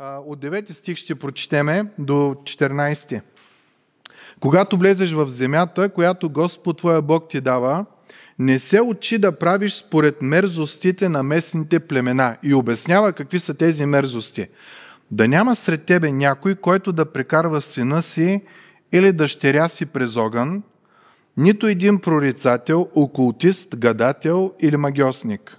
От 9 стих ще прочетеме до 14. Когато влезеш в земята, която Господ твоя Бог ти дава, не се очи да правиш според мерзостите на местните племена. И обяснява какви са тези мерзости. Да няма сред тебе някой, който да прекарва сина си или дъщеря си през огън, нито един прорицател, окултист, гадател или магиосник.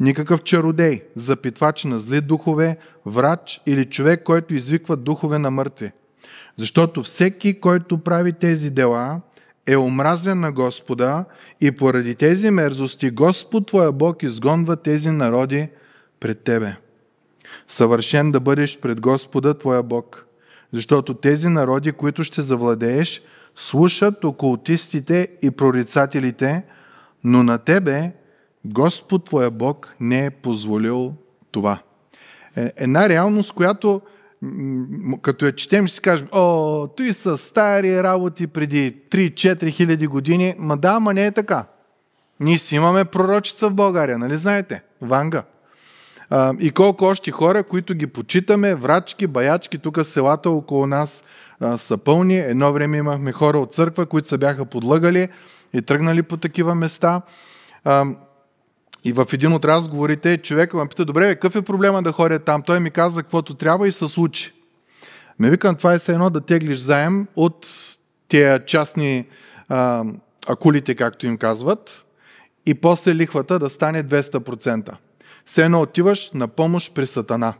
Никакъв чародей, запитвач на зли духове, врач или човек, който извиква духове на мъртви. Защото всеки, който прави тези дела, е омразен на Господа и поради тези мерзости Господ твоя Бог изгонва тези народи пред тебе. Съвършен да бъдеш пред Господа твоя Бог, защото тези народи, които ще завладееш, слушат окултистите и прорицателите, но на тебе Господ твоя Бог не е позволил това е, една реалност, която като я четем, ще си кажем, о, той са стари работи преди 3-4 хиляди години. Ма да, ма не е така. Ние си имаме пророчица в България, нали знаете? Ванга. А, и колко още хора, които ги почитаме, врачки, баячки, тук селата около нас а, са пълни. Едно време имахме хора от църква, които се бяха подлъгали и тръгнали по такива места. А, и в един от разговорите човек ме пита, добре, какъв е проблема да ходя там? Той ми каза каквото трябва и се случи. Ме викам, това е все едно да теглиш заем от тези частни а, акулите, както им казват, и после лихвата да стане 200%. Все едно отиваш на помощ при Сатана.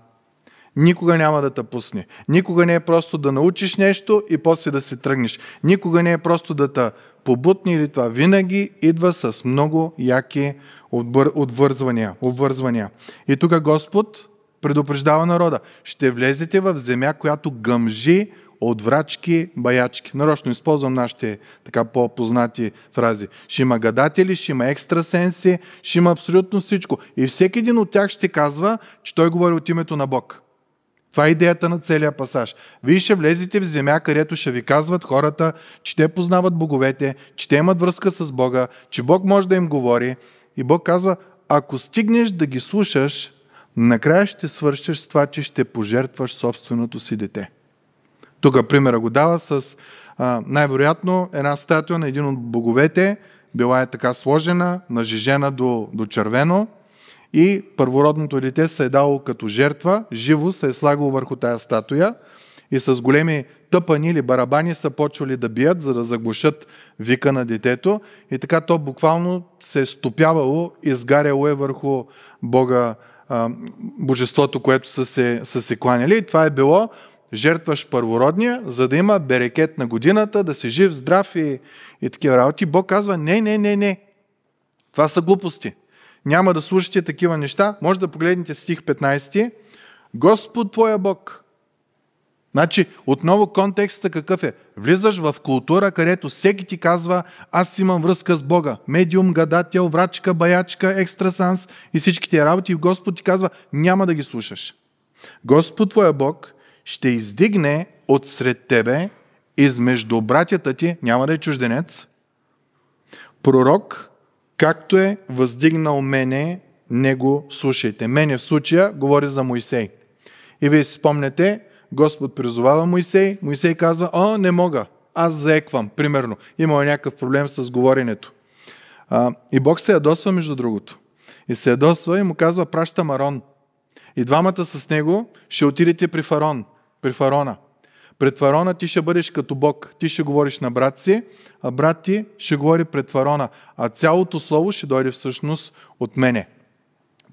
Никога няма да те пусне. Никога не е просто да научиш нещо и после да се тръгнеш. Никога не е просто да те побутни или това. Винаги идва с много яки отбър, отвързвания, обвързвания. И тук Господ предупреждава народа. Ще влезете в земя, която гъмжи от врачки, баячки. Нарочно използвам нашите така по-познати фрази. Ще има гадатели, ще има екстрасенси, ще има абсолютно всичко. И всеки един от тях ще казва, че той говори от името на Бог. Това е идеята на целия пасаж. Вие ще влезете в земя, където ще ви казват хората, че те познават боговете, че те имат връзка с Бога, че Бог може да им говори, и Бог казва, ако стигнеш да ги слушаш, накрая ще свършиш с това, че ще пожертваш собственото си дете. Тук примера го дава с най-вероятно една статуя на един от боговете, била е така сложена, нажижена до, до червено и първородното дете се е дало като жертва, живо се е слагало върху тая статуя – и с големи тъпани или барабани са почвали да бият, за да заглушат вика на детето. И така то буквално се е стопявало, изгаряло е върху Бога, а, божеството, което са се, са се кланяли. И това е било жертваш първородния, за да има берекет на годината, да си жив, здрав и, и такива работи. Бог казва, не, не, не, не. Това са глупости. Няма да слушате такива неща. Може да погледнете стих 15. Господ твоя Бог – Значи, отново контекста какъв е? Влизаш в култура, където всеки ти казва, аз имам връзка с Бога. Медиум, гадател, врачка, баячка, екстрасанс и всички тия работи. И Господ ти казва, няма да ги слушаш. Господ твоя Бог ще издигне от сред тебе, измежду братята ти, няма да е чужденец, пророк, както е въздигнал мене, него слушайте. Мене в случая говори за Моисей. И вие си спомняте, Господ призовава Моисей, Моисей казва, о, не мога, аз заеквам, примерно. Имал е някакъв проблем с говоренето. А, и Бог се ядосва, между другото. И се ядосва и му казва, праща Марон. И двамата с него ще отидете при Фарон, при Фарона. Пред фарона ти ще бъдеш като Бог. Ти ще говориш на брат си, а брат ти ще говори пред фарона. А цялото слово ще дойде всъщност от мене.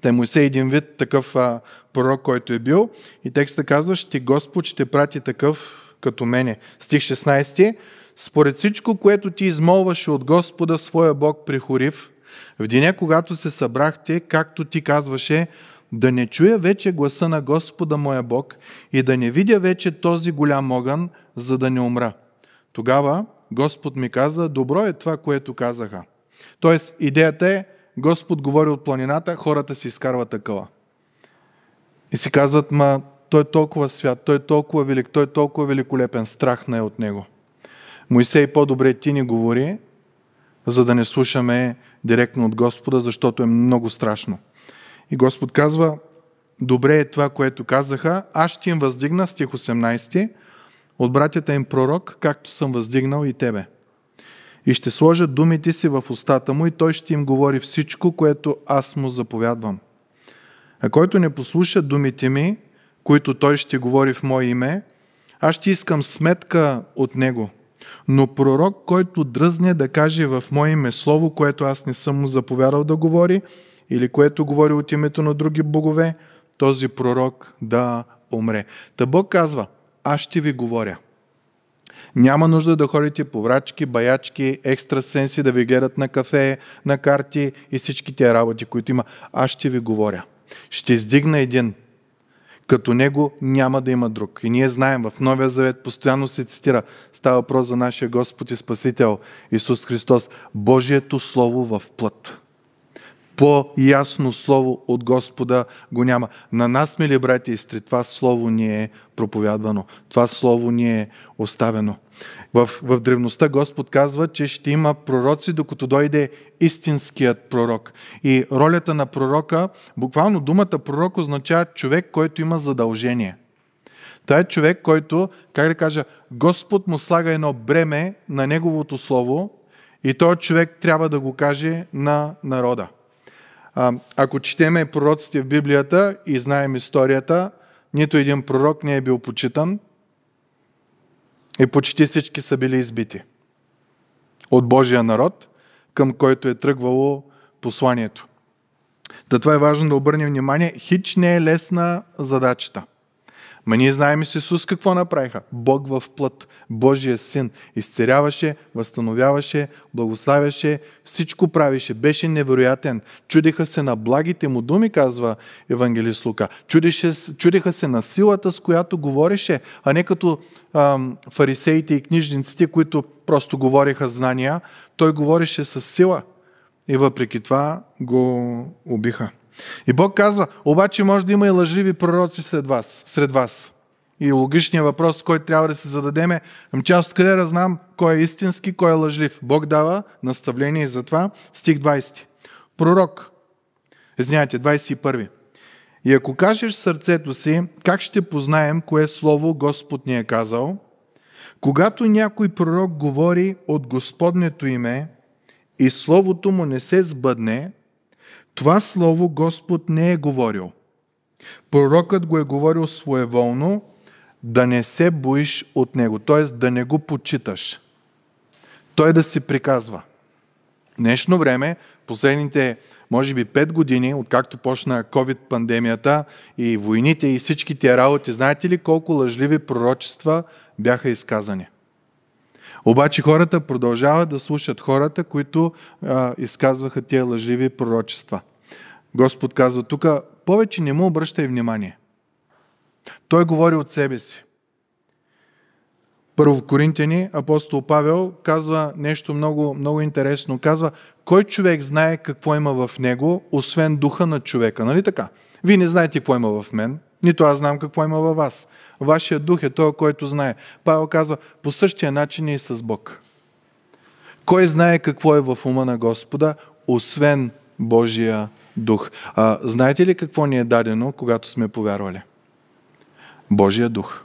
Те му се един вид такъв а, пророк, който е бил. И текста казва, ще Господ ще прати такъв като мене. Стих 16. Според всичко, което ти измолваше от Господа, своя Бог прихорив, в деня, когато се събрахте, както ти казваше, да не чуя вече гласа на Господа моя Бог и да не видя вече този голям огън, за да не умра. Тогава Господ ми каза, добро е това, което казаха. Тоест, идеята е, Господ говори от планината, хората си изкарват такава. И си казват, ма той е толкова свят, той е толкова велик, той е толкова великолепен, страх не е от него. Моисей по-добре ти ни говори, за да не слушаме директно от Господа, защото е много страшно. И Господ казва, добре е това, което казаха, аз ще им въздигна, стих 18, от братята им пророк, както съм въздигнал и тебе. И ще сложа думите си в устата му и той ще им говори всичко, което аз му заповядвам. А който не послуша думите ми, които той ще говори в мое име, аз ще искам сметка от него. Но пророк, който дръзне да каже в мое име слово, което аз не съм му заповядал да говори, или което говори от името на други богове, този пророк да умре. Та Бог казва, аз ще ви говоря. Няма нужда да ходите по врачки, баячки, екстрасенси, да ви гледат на кафе, на карти и всичките работи, които има. Аз ще ви говоря. Ще издигна един. Като него няма да има друг. И ние знаем, в Новия Завет постоянно се цитира, става въпрос за нашия Господ и Спасител Исус Христос, Божието Слово в плът по-ясно слово от Господа го няма. На нас, мили брати, сестри, това слово ни е проповядвано. Това слово ни е оставено. В, в древността Господ казва, че ще има пророци, докато дойде истинският пророк. И ролята на пророка, буквално думата пророк означава човек, който има задължение. Той е човек, който, как да кажа, Господ му слага едно бреме на Неговото Слово и той човек трябва да го каже на народа ако четеме пророците в Библията и знаем историята, нито един пророк не е бил почитан и почти всички са били избити от Божия народ, към който е тръгвало посланието. Та това е важно да обърнем внимание. Хич не е лесна задачата. Ма ние знаем с Исус какво направиха. Бог в плът, Божия син, изцеряваше, възстановяваше, благославяше, всичко правише. Беше невероятен. Чудиха се на благите му думи, казва евангелист Лука. Чудиха чудиха се на силата, с която говореше, а не като ам, фарисеите и книжниците, които просто говореха знания. Той говореше с сила и въпреки това го убиха. И Бог казва, обаче може да има и лъжливи пророци сред вас. Сред вас. И логичният въпрос, който трябва да се зададем е, ами че аз откъде да знам кой е истински, кой е лъжлив. Бог дава наставление за това, стих 20. Пророк, знаете, 21. И ако кажеш сърцето си, как ще познаем кое слово Господ ни е казал? Когато някой пророк говори от Господнето име и словото му не се сбъдне, това слово Господ не е говорил. Пророкът го е говорил своеволно, да не се боиш от него, т.е. да не го почиташ. Той да си приказва. Днешно време, последните може би 5 години, откакто почна COVID-пандемията и войните и всички работи, знаете ли колко лъжливи пророчества бяха изказани? Обаче хората продължават да слушат хората, които а, изказваха тия лъжливи пророчества. Господ казва тук, повече не му обръщай внимание. Той говори от себе си. Първо Коринтияни, апостол Павел казва нещо много, много интересно. Казва, кой човек знае какво има в него, освен духа на човека? Нали така? Вие не знаете какво има в мен, нито аз знам какво има във вас. Вашия дух е той, който знае. Павел казва, по същия начин е и с Бог. Кой знае какво е в ума на Господа, освен Божия дух? А, знаете ли какво ни е дадено, когато сме повярвали? Божия дух.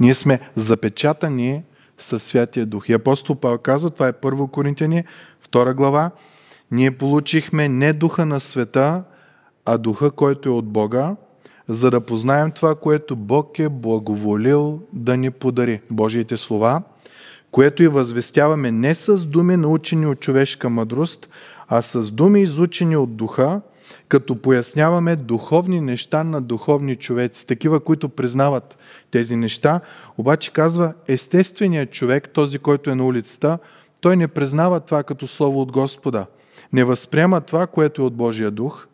Ние сме запечатани със Святия Дух. И апостол Павел казва, това е първо Коринтяни, втора глава, ние получихме не духа на света, а духа, който е от Бога, за да познаем това, което Бог е благоволил да ни подари. Божиите слова, което и възвестяваме не с думи научени от човешка мъдрост, а с думи изучени от духа, като поясняваме духовни неща на духовни човеци, такива, които признават тези неща. Обаче казва, естественият човек, този, който е на улицата, той не признава това като слово от Господа. Не възприема това, което е от Божия дух,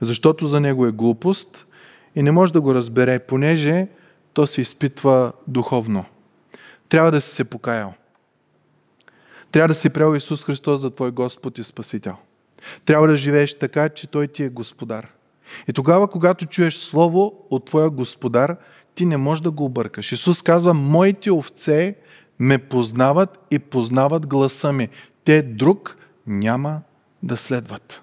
защото за него е глупост, и не може да го разбере, понеже то се изпитва духовно. Трябва да си се покаял. Трябва да си приел Исус Христос за твой Господ и Спасител. Трябва да живееш така, че Той ти е Господар. И тогава, когато чуеш Слово от Твоя Господар, ти не можеш да го объркаш. Исус казва, моите овце ме познават и познават гласа ми. Те друг няма да следват.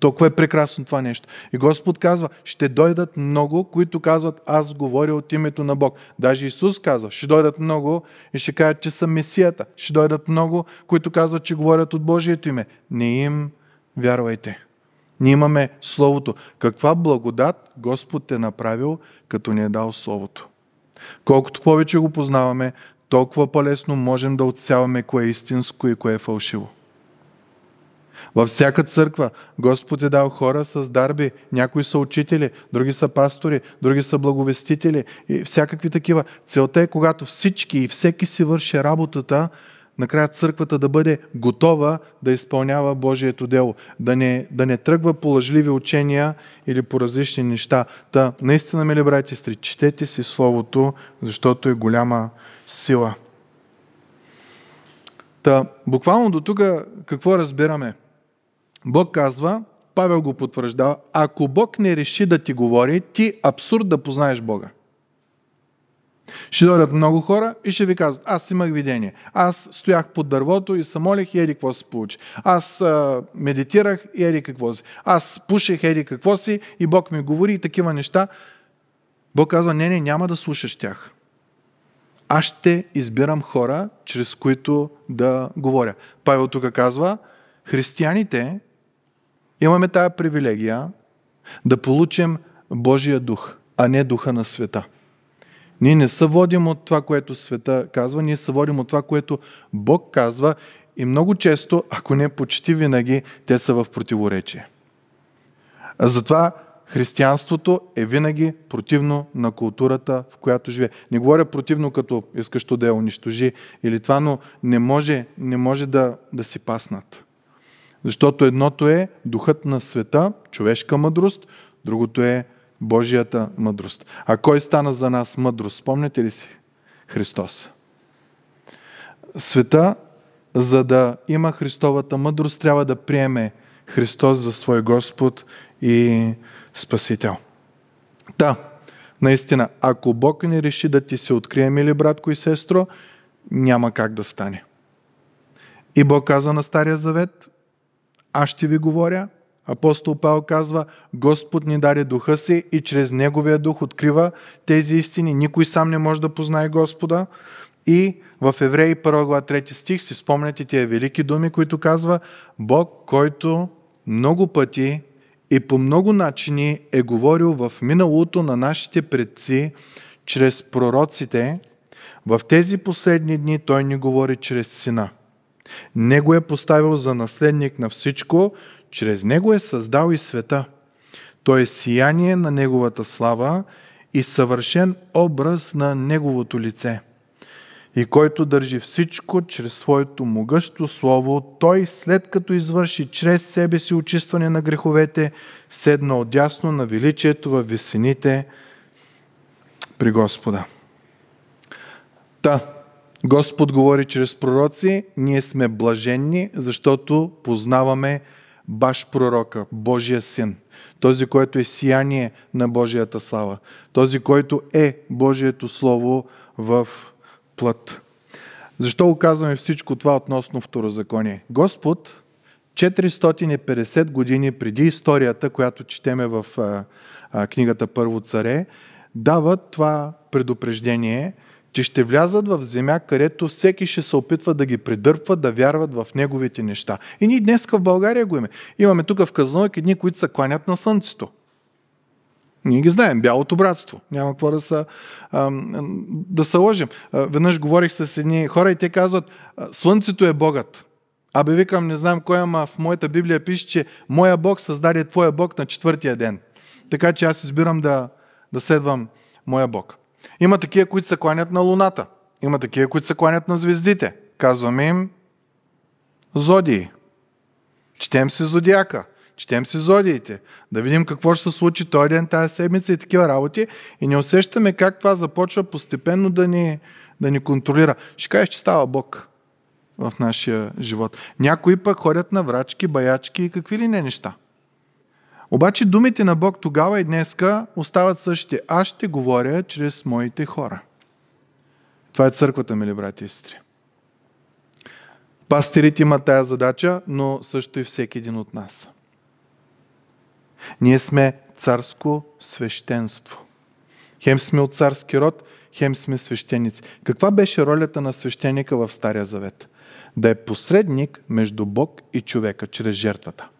Толкова е прекрасно това нещо. И Господ казва, ще дойдат много, които казват, аз говоря от името на Бог. Даже Исус казва, ще дойдат много и ще кажат, че са Месията. Ще дойдат много, които казват, че говорят от Божието име. Не им вярвайте. Ние имаме Словото. Каква благодат Господ е направил, като ни е дал Словото. Колкото повече го познаваме, толкова по-лесно можем да отсяваме кое е истинско и кое е фалшиво. Във всяка църква Господ е дал хора с дарби. Някои са учители, други са пастори, други са благовестители и всякакви такива. Целта е, когато всички и всеки си върши работата, накрая църквата да бъде готова да изпълнява Божието дело, да не, да не тръгва по лъжливи учения или по различни неща. Та, наистина, мили брати и сестри, четете си Словото, защото е голяма сила. Та, буквално до тук какво разбираме? Бог казва, Павел го потвърждава, ако Бог не реши да ти говори, ти абсурд да познаеш Бога. Ще дойдат много хора и ще ви казват, аз имах видение. Аз стоях под дървото и се молих еди какво се получи. Аз а, медитирах и еди какво си. Аз пушех еди какво си и Бог ми говори и такива неща. Бог казва, не, не, няма да слушаш тях. Аз ще избирам хора, чрез които да говоря. Павел тук казва, християните Имаме тая привилегия да получим Божия дух, а не духа на света. Ние не се водим от това, което света казва, ние се водим от това, което Бог казва и много често, ако не почти винаги, те са в противоречие. Затова християнството е винаги противно на културата, в която живее. Не говоря противно като искащо да я унищожи или това, но не може, не може да, да си паснат. Защото едното е духът на света, човешка мъдрост, другото е Божията мъдрост. А кой стана за нас мъдрост? Спомняте ли си? Христос. Света, за да има Христовата мъдрост, трябва да приеме Христос за свой Господ и Спасител. Та, да, наистина, ако Бог не реши да ти се открие, мили братко и сестро, няма как да стане. И Бог казва на Стария Завет, аз ще ви говоря. Апостол Павел казва, Господ ни даде духа си и чрез Неговия дух открива тези истини. Никой сам не може да познае Господа. И в Евреи 1 глава 3 стих си спомняте тия велики думи, които казва Бог, който много пъти и по много начини е говорил в миналото на нашите предци чрез пророците, в тези последни дни Той ни говори чрез Сина. Него е поставил за наследник на всичко, чрез Него е създал и света. Той е сияние на Неговата слава и съвършен образ на Неговото лице. И който държи всичко чрез своето могъщо слово, той след като извърши чрез себе си очистване на греховете, седна отясно на величието във висените при Господа. Та, Господ говори чрез пророци, ние сме блаженни, защото познаваме баш пророка, Божия син, този, който е сияние на Божията слава, този, който е Божието слово в плът. Защо го казваме всичко това относно второзаконие? Господ 450 години преди историята, която четеме в а, а, книгата Първо царе, дава това предупреждение – че ще влязат в земя, където всеки ще се опитва да ги придърпва, да вярват в неговите неща. И ние днес в България го имаме. Имаме тук в Казанойк едни, които се кланят на слънцето. Ние ги знаем, бялото братство. Няма какво да са, да са лъжим. Веднъж говорих с едни хора и те казват, слънцето е богът. Абе викам, не знам кой, ама в моята Библия пише, че моя Бог създаде твоя Бог на четвъртия ден. Така че аз избирам да, да следвам моя Бог. Има такива, които се кланят на Луната. Има такива, които се кланят на звездите. Казваме им зодии. Четем си зодиака. Четем си зодиите. Да видим какво ще се случи този ден, тази седмица и такива работи. И не усещаме как това започва постепенно да ни, да ни контролира. Ще кажеш, че става Бог в нашия живот. Някои пък ходят на врачки, баячки и какви ли не неща – обаче думите на Бог тогава и днеска остават същите. Аз ще говоря чрез моите хора. Това е църквата, мили брати и сестри. Пастирите имат тая задача, но също и всеки един от нас. Ние сме царско свещенство. Хем сме от царски род, хем сме свещеници. Каква беше ролята на свещеника в Стария Завет? Да е посредник между Бог и човека чрез жертвата –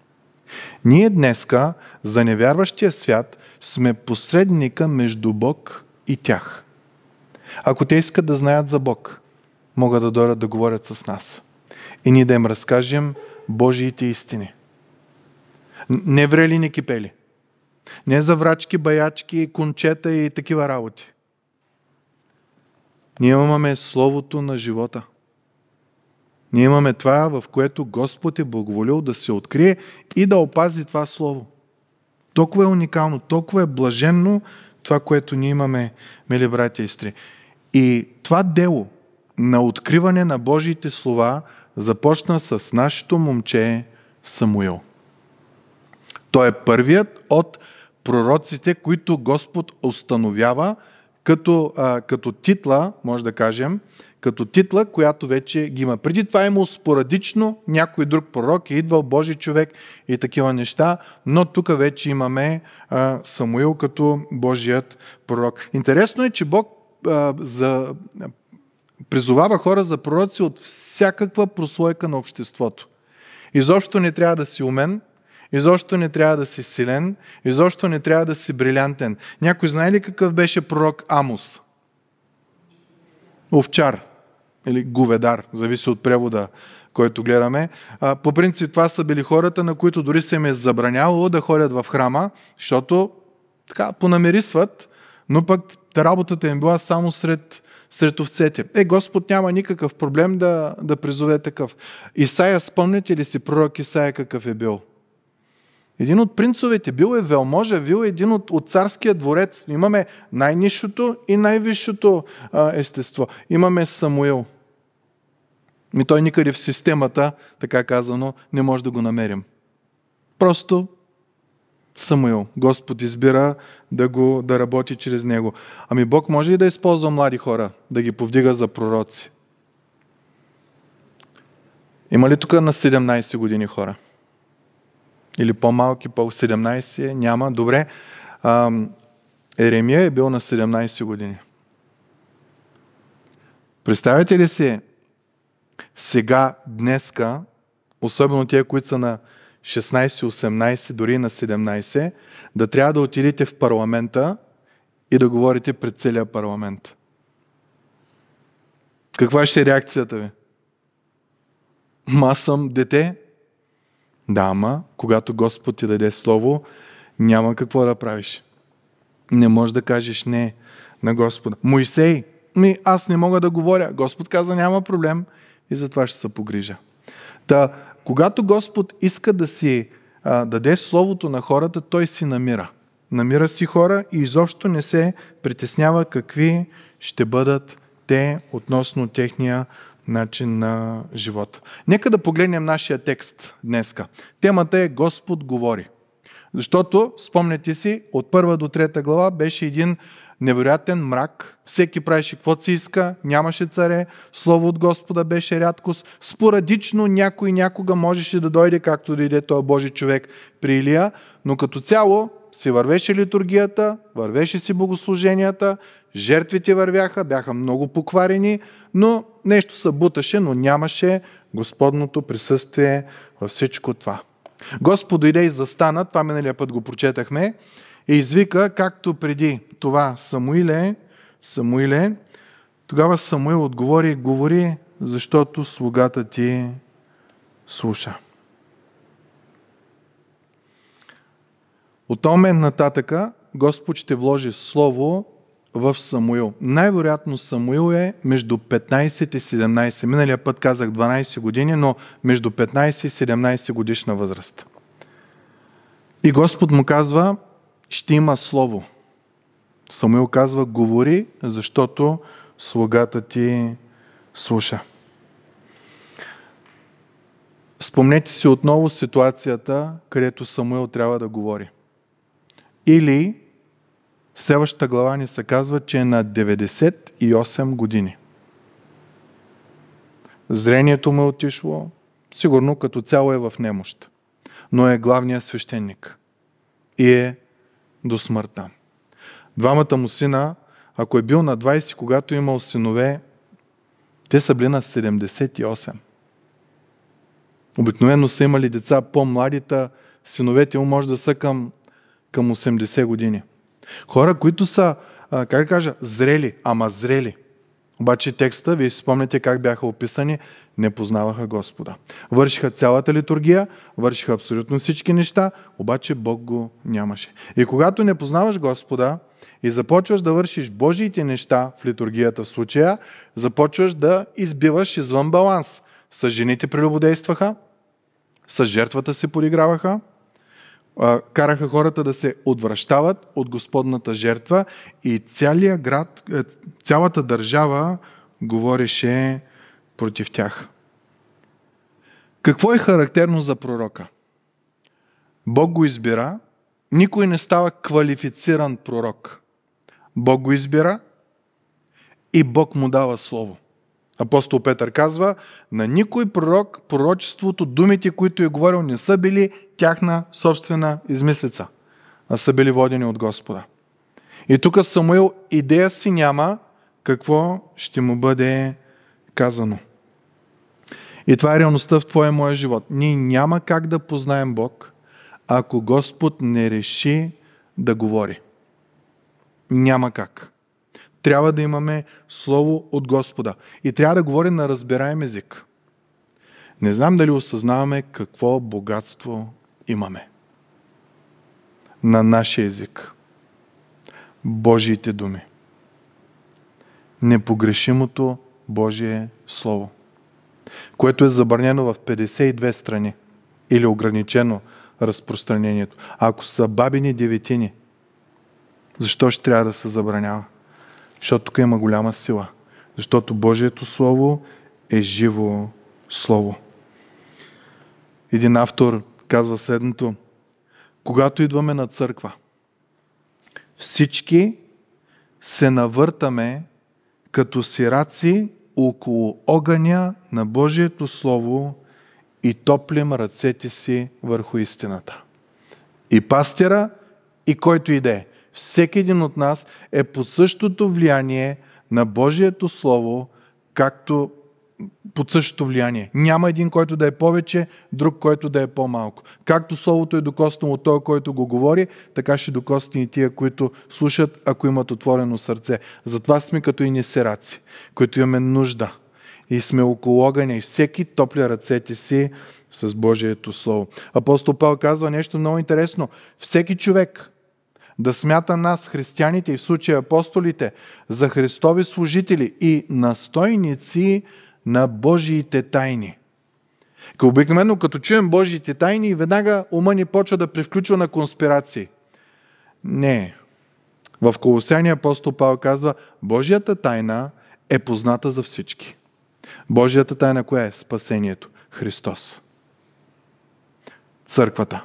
ние днеска за невярващия свят сме посредника между Бог и тях. Ако те искат да знаят за Бог, могат да дойдат да говорят с нас и ние да им разкажем Божиите истини. Не врели, не кипели. Не за врачки, баячки, кончета и такива работи. Ние имаме Словото на живота – ние имаме това, в което Господ е благоволил да се открие и да опази това Слово. Толкова е уникално, толкова е блаженно това, което ние имаме, мили братя и стри. И това дело на откриване на Божиите слова започна с нашето момче Самуил. Той е първият от пророците, които Господ установява като, а, като титла, може да кажем, като титла, която вече ги има. Преди това имало спорадично някой друг пророк е идвал Божий човек и такива неща, но тук вече имаме а, Самуил като Божият пророк. Интересно е, че Бог а, за, а, призовава хора за пророци от всякаква прослойка на обществото. Изобщо не трябва да си умен, изобщо не трябва да си силен, изобщо не трябва да си брилянтен. Някой знае ли какъв беше пророк Амос? овчар или говедар, зависи от превода, който гледаме. А, по принцип това са били хората, на които дори се им е забранявало да ходят в храма, защото така понамерисват, но пък работата им била само сред, сред овцете. Е, Господ няма никакъв проблем да, да призове такъв. Исаия, спомняте ли си пророк Исаия какъв е бил? Един от принцовете бил е велможа, бил е един от, от царския дворец. Имаме най нишото и най-висшото а, естество. Имаме Самуил. И той никъде в системата, така казано, не може да го намерим. Просто Самуил. Господ избира да, го, да работи чрез него. Ами Бог може и да използва млади хора, да ги повдига за пророци? Има ли тук на 17 години хора? или по-малки, по-17, няма. Добре, а, Еремия е бил на 17 години. Представете ли си сега, днеска, особено тия, които са на 16, 18, дори на 17, да трябва да отидете в парламента и да говорите пред целия парламент. Каква ще е реакцията ви? Ма съм дете, да, ама, когато Господ ти даде Слово, няма какво да правиш. Не можеш да кажеш не на Господа. Моисей, ми, аз не мога да говоря. Господ каза, няма проблем и затова ще се погрижа. Та, когато Господ иска да си а, даде Словото на хората, той си намира. Намира си хора и изобщо не се притеснява какви ще бъдат те относно техния начин на живота. Нека да погледнем нашия текст днеска. Темата е Господ говори. Защото, спомняте си, от първа до трета глава беше един невероятен мрак. Всеки правеше каквото си иска, нямаше царе, слово от Господа беше рядкост. Спорадично някой някога можеше да дойде, както дойде той Божи човек при Илия, но като цяло си вървеше литургията, вървеше си богослуженията, жертвите вървяха, бяха много покварени, но нещо се буташе, но нямаше Господното присъствие във всичко това. Господ дойде и застана, това миналия път го прочетахме, и извика, както преди това, Самуиле, Самуиле, тогава Самуил отговори говори, защото слугата ти слуша. От този момент нататъка Господ ще вложи слово в Самуил. Най-вероятно Самуил е между 15 и 17. Миналия път казах 12 години, но между 15 и 17 годишна възраст. И Господ му казва, ще има слово. Самуил казва, говори, защото слугата ти слуша. Спомнете си отново ситуацията, където Самуил трябва да говори. Или следващата глава ни се казва, че е на 98 години. Зрението му е отишло, сигурно като цяло е в немощ, но е главният свещеник и е до смъртта. Двамата му сина, ако е бил на 20, когато е имал синове, те са били на 78. Обикновено са имали деца по-младите, синовете му може да са към към 80 години. Хора, които са, как кажа, зрели, ама зрели. Обаче текста, вие си спомняте как бяха описани, не познаваха Господа. Вършиха цялата литургия, вършиха абсолютно всички неща, обаче Бог го нямаше. И когато не познаваш Господа и започваш да вършиш Божиите неща в литургията в случая, започваш да избиваш извън баланс. С жените прелюбодействаха, с жертвата се подиграваха, караха хората да се отвръщават от Господната жертва и целият град, е, цялата държава говореше против тях. Какво е характерно за пророка? Бог го избира, никой не става квалифициран пророк. Бог го избира и Бог му дава слово. Апостол Петър казва, на никой пророк пророчеството, думите, които е говорил, не са били тяхна собствена измислица, а са били водени от Господа. И тук Самуил идея си няма какво ще му бъде казано. И това е реалността в твоя моя живот. Ние няма как да познаем Бог, ако Господ не реши да говори. Няма как трябва да имаме Слово от Господа. И трябва да говорим на разбираем език. Не знам дали осъзнаваме какво богатство имаме на нашия език. Божиите думи. Непогрешимото Божие Слово, което е забранено в 52 страни или ограничено разпространението. ако са бабини деветини, защо ще трябва да се забранява? Защото тук има голяма сила. Защото Божието Слово е живо Слово. Един автор казва следното. Когато идваме на църква, всички се навъртаме като сираци около огъня на Божието Слово и топлим ръцете си върху истината. И пастира, и който иде. Всеки един от нас е под същото влияние на Божието Слово, както под същото влияние. Няма един, който да е повече, друг, който да е по-малко. Както Словото е докоснало той, който го говори, така ще докосне и тия, които слушат, ако имат отворено сърце. Затова сме като и несераци, които имаме нужда. И сме около огъня и всеки топля ръцете си с Божието Слово. Апостол Павел казва нещо много интересно. Всеки човек, да смята нас, християните и в случая апостолите, за Христови служители и настойници на Божиите тайни. Като обикновено, като чуем Божиите тайни, веднага ума ни почва да превключва на конспирации. Не. В Колосяния апостол Павел казва, Божията тайна е позната за всички. Божията тайна кое е? Спасението. Христос. Църквата.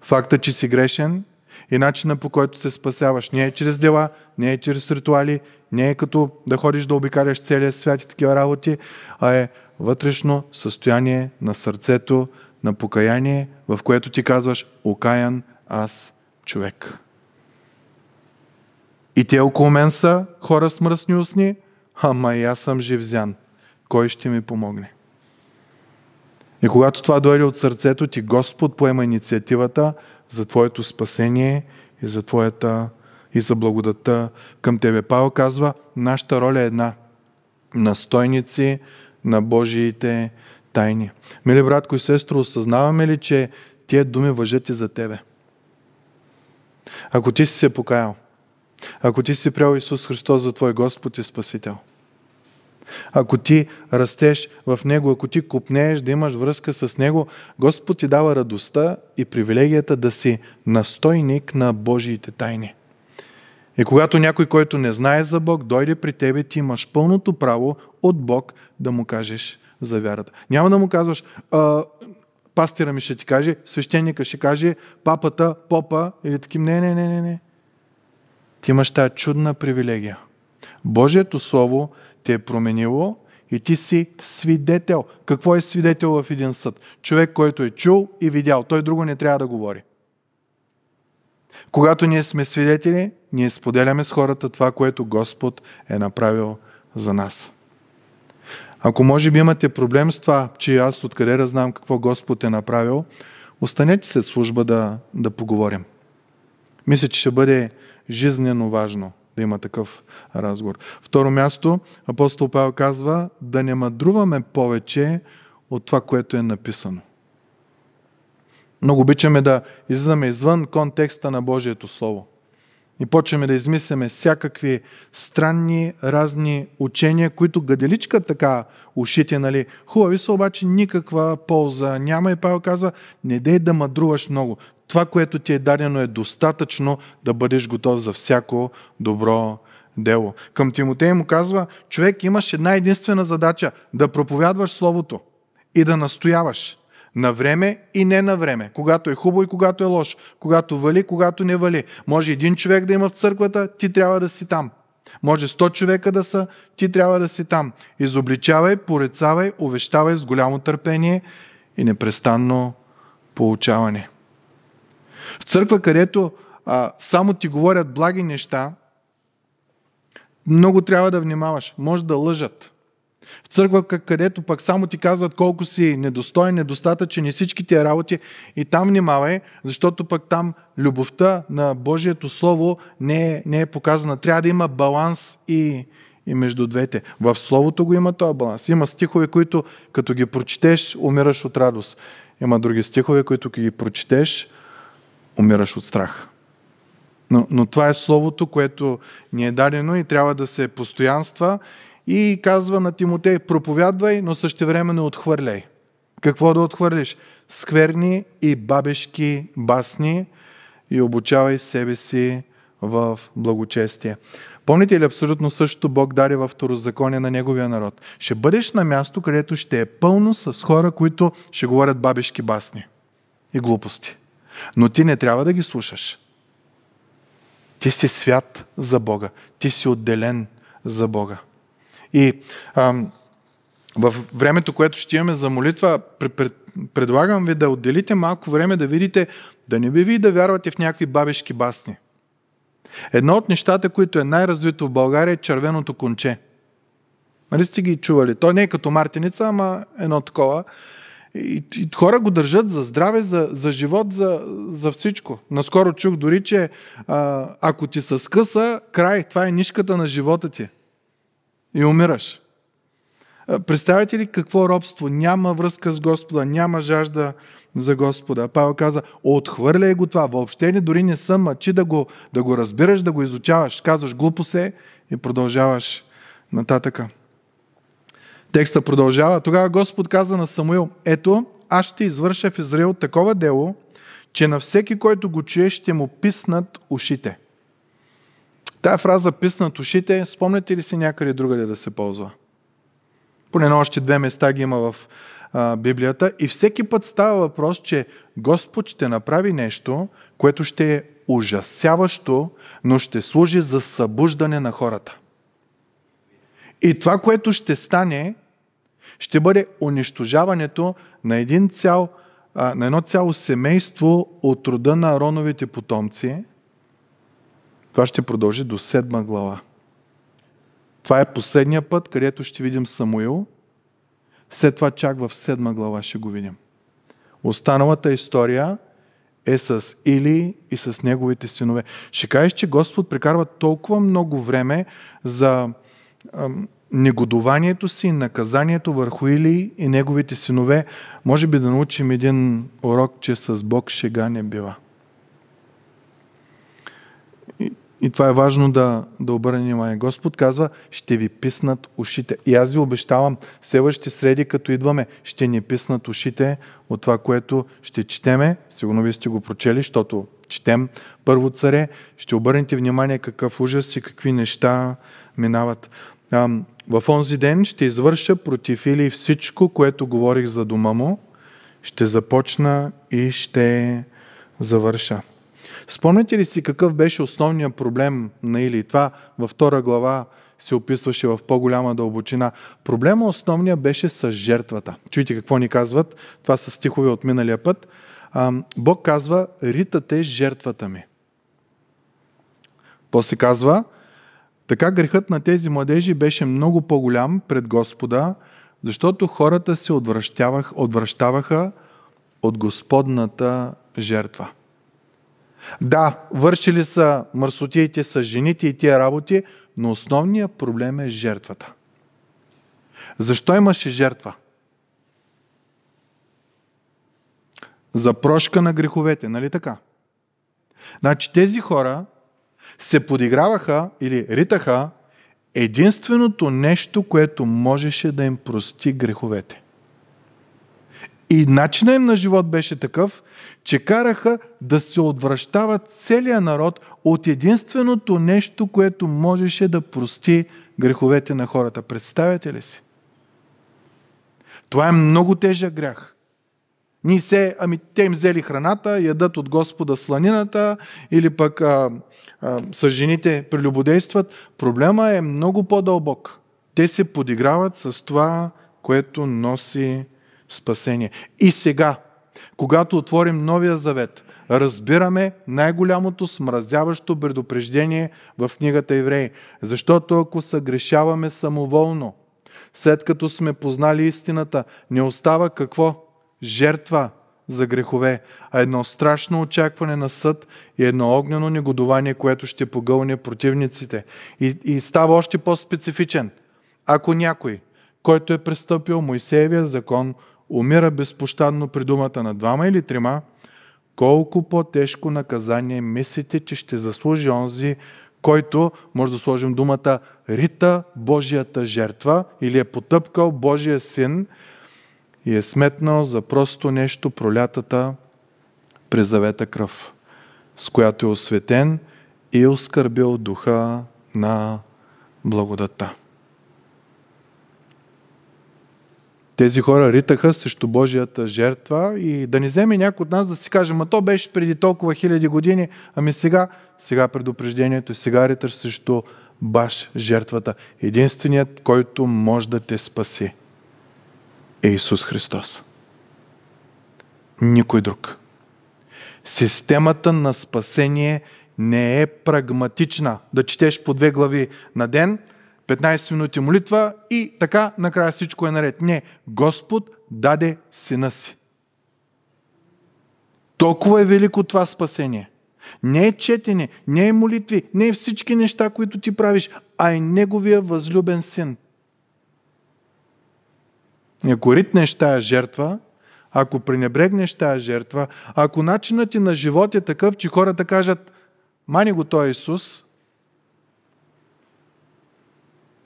Факта, че си грешен, и начина по който се спасяваш. Не е чрез дела, не е чрез ритуали, не е като да ходиш да обикаляш целия свят и такива работи, а е вътрешно състояние на сърцето, на покаяние, в което ти казваш окаян аз човек. И те около мен са хора с мръсни усни, ама и аз съм живзян. Кой ще ми помогне? И когато това дойде от сърцето ти, Господ поема инициативата, за Твоето спасение и за Твоята и за благодата към Тебе. Павел казва, нашата роля е една. Настойници на Божиите тайни. Мили братко и сестро, осъзнаваме ли, че тия думи въжат и за Тебе? Ако ти си се покаял, ако ти си приял Исус Христос за Твой Господ и Спасител – ако ти растеш в Него, ако ти купнееш да имаш връзка с Него, Господ ти дава радостта и привилегията да си настойник на Божиите тайни. И когато някой, който не знае за Бог, дойде при тебе, ти имаш пълното право от Бог да му кажеш за вярата. Няма да му казваш, а, пастира ми ще ти каже, свещеника ще каже, папата, попа или таким: Не, не, не, не, не. Ти имаш тази чудна привилегия. Божието Слово те е променило и ти си свидетел. Какво е свидетел в един съд? Човек, който е чул и видял. Той друго не трябва да говори. Когато ние сме свидетели, ние споделяме с хората това, което Господ е направил за нас. Ако може би имате проблем с това, че аз откъде да знам какво Господ е направил, останете след служба да, да поговорим. Мисля, че ще бъде жизнено важно – да има такъв разговор. Второ място, апостол Павел казва да не мъдруваме повече от това, което е написано. Много обичаме да излизаме извън контекста на Божието Слово. И почваме да измисляме всякакви странни, разни учения, които гаделичка така ушите, нали? Хубави са, обаче никаква полза няма. И Павел казва, не дей да мъдруваш много това, което ти е дадено, е достатъчно да бъдеш готов за всяко добро дело. Към Тимотей му казва, човек имаш една единствена задача да проповядваш Словото и да настояваш на време и не на време, когато е хубаво и когато е лошо, когато вали, когато не вали. Може един човек да има в църквата, ти трябва да си там. Може 100 човека да са, ти трябва да си там. Изобличавай, порецавай, увещавай с голямо търпение и непрестанно получаване. В църква, където а, само ти говорят благи неща, много трябва да внимаваш. Може да лъжат. В църква, където пък само ти казват колко си недостоен, недостатъчен и всички тия е работи, и там внимавай, защото пък там любовта на Божието Слово не е, не е показана. Трябва да има баланс и, и между двете. В Словото го има този баланс. Има стихове, които като ги прочетеш, умираш от радост. Има други стихове, които като ги прочетеш, умираш от страх. Но, но това е словото, което ни е дадено и трябва да се постоянства и казва на Тимотей, проповядвай, но същевременно отхвърляй. Какво да отхвърлиш? Скверни и бабешки басни и обучавай себе си в благочестие. Помните ли абсолютно същото Бог даде във второзаконие на Неговия народ? Ще бъдеш на място, където ще е пълно с хора, които ще говорят бабешки басни и глупости. Но ти не трябва да ги слушаш. Ти си свят за Бога. Ти си отделен за Бога. И ам, в времето, което ще имаме за молитва, предлагам ви да отделите малко време да видите, да не би ви да вярвате в някакви бабешки басни. Едно от нещата, които е най-развито в България е червеното конче. Нали сте ги чували? То не е като мартиница, ама едно такова. И, и хора го държат за здраве, за, за живот, за, за всичко. Наскоро чух дори, че а, ако ти се скъса, край, това е нишката на живота ти. И умираш. Представете ли какво робство? Няма връзка с Господа, няма жажда за Господа. Павел каза, отхвърляй го това, въобще не дори не съм мъчи да го, да го разбираш, да го изучаваш. Казваш глупо се и продължаваш нататъка. Текста продължава. Тогава Господ каза на Самуил, ето, аз ще извърша в Израил такова дело, че на всеки, който го чуе, ще му писнат ушите. Тая фраза писнат ушите, спомняте ли си някъде другаде да се ползва? Поне на още две места ги има в а, Библията. И всеки път става въпрос, че Господ ще направи нещо, което ще е ужасяващо, но ще служи за събуждане на хората. И това, което ще стане, ще бъде унищожаването на, един цял, на едно цяло семейство от рода на Ароновите потомци. Това ще продължи до седма глава. Това е последния път, където ще видим Самуил. След това чак в седма глава ще го видим. Останалата история е с Или и с неговите синове. Ще кажеш, че Господ прекарва толкова много време за негодованието си и наказанието върху Или и неговите синове, може би да научим един урок, че с Бог шега не бива. И, и това е важно да, да обърнем внимание. Господ казва, ще ви писнат ушите. И аз ви обещавам, следващите среди, като идваме, ще ни писнат ушите от това, което ще четеме. Сигурно вие сте го прочели, защото четем първо царе. Ще обърнете внимание какъв ужас и какви неща минават. В онзи ден ще извърша против Или всичко, което говорих за дома му, ще започна и ще завърша. Спомняте ли си какъв беше основният проблем на Или? Това във втора глава се описваше в по-голяма дълбочина. Проблема основния беше с жертвата. Чуйте какво ни казват. Това са стихове от миналия път. Бог казва, ритът е жертвата ми. После казва, така грехът на тези младежи беше много по-голям пред Господа, защото хората се отвръщавах, отвръщаваха от Господната жертва. Да, вършили са мърсотиите с жените и тия работи, но основният проблем е жертвата. Защо имаше жертва? За прошка на греховете, нали така? Значи тези хора, се подиграваха или ритаха единственото нещо, което можеше да им прости греховете. И начинът им на живот беше такъв, че караха да се отвръщава целия народ от единственото нещо, което можеше да прости греховете на хората. Представете ли си? Това е много тежък грях. Ни се, ами те им взели храната, ядат от Господа сланината или пък а, а, са жените прелюбодействат. Проблема е много по-дълбок. Те се подиграват с това, което носи спасение. И сега, когато отворим Новия Завет, разбираме най-голямото смразяващо предупреждение в книгата Евреи. Защото ако съгрешаваме самоволно, след като сме познали истината, не остава какво? жертва за грехове, а едно страшно очакване на съд и едно огнено негодование, което ще погълне противниците. И, и става още по-специфичен. Ако някой, който е престъпил Моисеевия закон, умира безпощадно при думата на двама или трима, колко по-тежко наказание мислите, че ще заслужи онзи, който, може да сложим думата, рита Божията жертва или е потъпкал Божия син – и е сметнал за просто нещо пролятата през завета кръв, с която е осветен и е оскърбил духа на благодата. Тези хора ритаха срещу Божията жертва и да не вземе някой от нас да си каже, ма то беше преди толкова хиляди години, ами сега, сега предупреждението, сега риташ срещу баш жертвата. Единственият, който може да те спаси е Исус Христос. Никой друг. Системата на спасение не е прагматична. Да четеш по две глави на ден, 15 минути молитва и така накрая всичко е наред. Не, Господ даде сина си. Толкова е велико това спасение. Не е четене, не е молитви, не е всички неща, които ти правиш, а е Неговия възлюбен син – ако ритнеш тая жертва, ако пренебрегнеш тая жертва, ако начинът ти на живот е такъв, че хората кажат, мани го той Исус,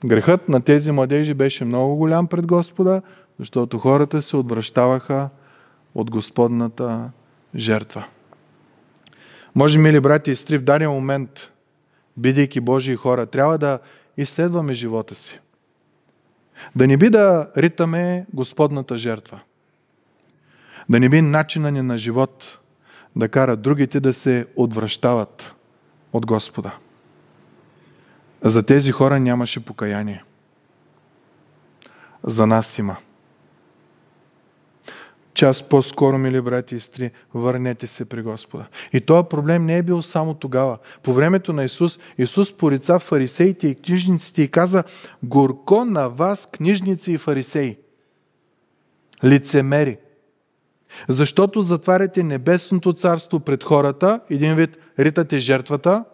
грехът на тези младежи беше много голям пред Господа, защото хората се отвръщаваха от Господната жертва. Може, мили брати и сестри, в даден момент, бидейки Божии хора, трябва да изследваме живота си. Да не би да ритаме Господната жертва. Да не би начина ни на живот да кара другите да се отвръщават от Господа. За тези хора нямаше покаяние. За нас има час по-скоро, мили брати и сестри, върнете се при Господа. И този проблем не е бил само тогава. По времето на Исус, Исус порица фарисеите и книжниците и каза, горко на вас, книжници и фарисеи, лицемери, защото затваряте небесното царство пред хората, един вид ритате жертвата,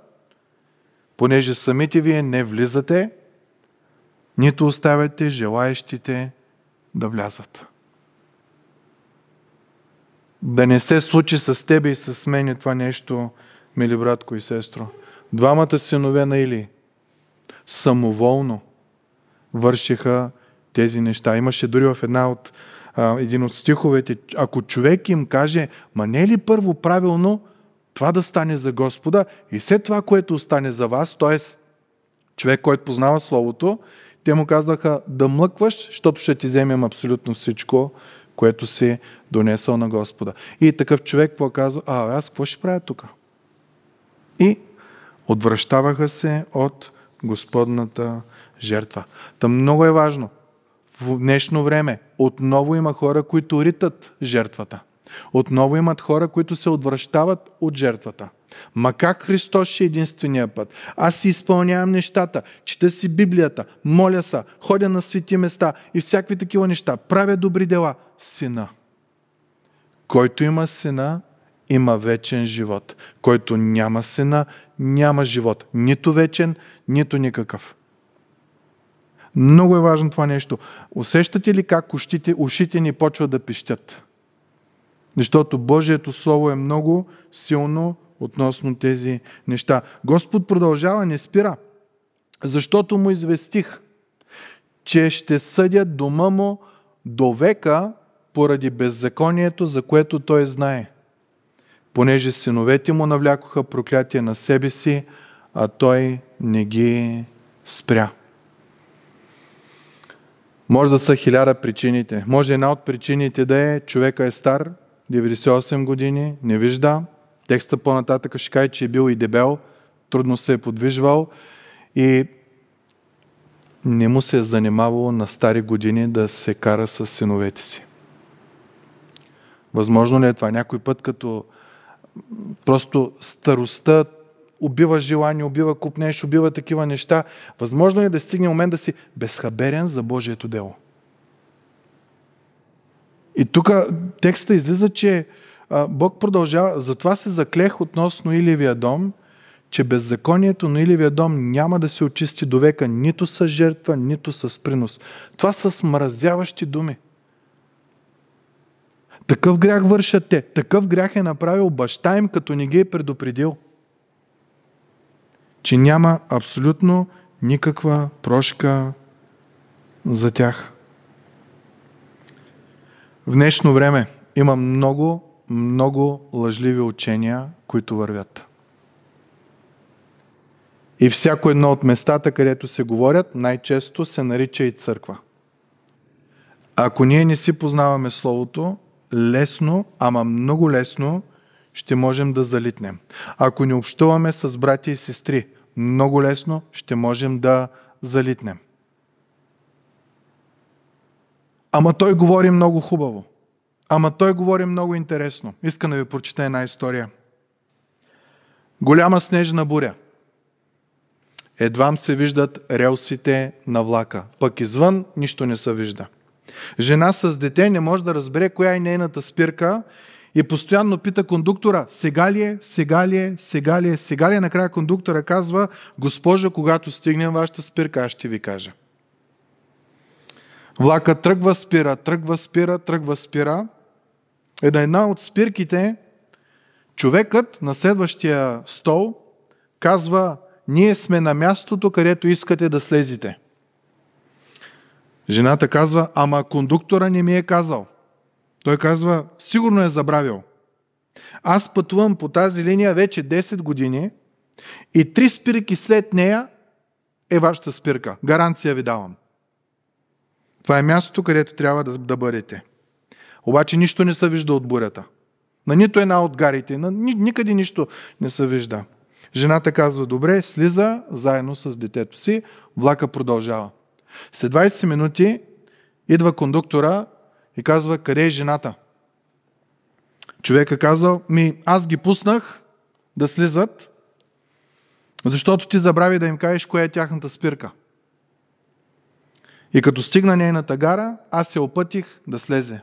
понеже самите вие не влизате, нито оставяте желаещите да влязат. Да не се случи с тебе и с мен и това нещо, мили братко и сестро. Двамата синове на Или самоволно вършиха тези неща. Имаше дори в една от, а, един от стиховете, ако човек им каже, ма не е ли първо правилно това да стане за Господа и след това, което остане за вас, т.е. човек, който познава Словото, те му казаха да млъкваш, защото ще ти вземем абсолютно всичко което си донесъл на Господа. И такъв човек какво казва, а аз какво ще правя тук? И отвръщаваха се от Господната жертва. Та много е важно. В днешно време отново има хора, които ритат жертвата – отново имат хора, които се отвръщават от жертвата. Ма как Христос ще е единствения път? Аз си изпълнявам нещата, чета си Библията, моля се, ходя на свети места и всякакви такива неща, правя добри дела. Сина. Който има сина, има вечен живот. Който няма сина, няма живот. Нито вечен, нито никакъв. Много е важно това нещо. Усещате ли как ушите, ушите ни почват да пищят? Защото Божието Слово е много силно относно тези неща. Господ продължава, не спира. Защото му известих, че ще съдя дома му до века поради беззаконието, за което той знае. Понеже синовете му навлякоха проклятие на себе си, а той не ги спря. Може да са хиляда причините. Може една от причините да е човека е стар, 98 години, не вижда. Текста по-нататък ще каже, че е бил и дебел, трудно се е подвижвал и не му се е занимавало на стари години да се кара с синовете си. Възможно ли е това? Някой път като просто старостта убива желание, убива купнеш, убива такива неща. Възможно ли е да стигне момент да си безхаберен за Божието дело? И тук текста излиза, че Бог продължава. Затова се заклех относно Илевия дом, че беззаконието на Илевия дом няма да се очисти до века нито с жертва, нито с принос. Това са смразяващи думи. Такъв грях вършат те. Такъв грях е направил баща им, като не ги е предупредил. Че няма абсолютно никаква прошка за тях. В днешно време има много, много лъжливи учения, които вървят. И всяко едно от местата, където се говорят, най-често се нарича и църква. Ако ние не си познаваме Словото, лесно, ама много лесно, ще можем да залитнем. Ако не общуваме с брати и сестри, много лесно ще можем да залитнем. Ама той говори много хубаво. Ама той говори много интересно. Искам да ви прочета една история. Голяма снежна буря. Едвам се виждат релсите на влака. Пък извън нищо не се вижда. Жена с дете не може да разбере коя е нейната спирка и постоянно пита кондуктора, сега ли е, сега ли е, сега ли е, сега ли е. Накрая кондуктора казва, госпожа, когато стигнем вашата спирка, аз ще ви кажа. Влака тръгва, спира, тръгва, спира, тръгва, спира. Е да една от спирките човекът на следващия стол казва, ние сме на мястото, където искате да слезите. Жената казва, ама кондуктора не ми е казал. Той казва, сигурно е забравил. Аз пътувам по тази линия вече 10 години и три спирки след нея е вашата спирка. Гаранция ви давам. Това е мястото, където трябва да, да бъдете. Обаче нищо не се вижда от бурята. На нито една от гарите, на, ни, никъде нищо не се вижда. Жената казва, добре, слиза заедно с детето си, влака продължава. След 20 минути идва кондуктора и казва, къде е жената? Човека казва ми аз ги пуснах да слизат, защото ти забрави да им кажеш коя е тяхната спирка. И като стигна нейната гара, аз се опътих да слезе.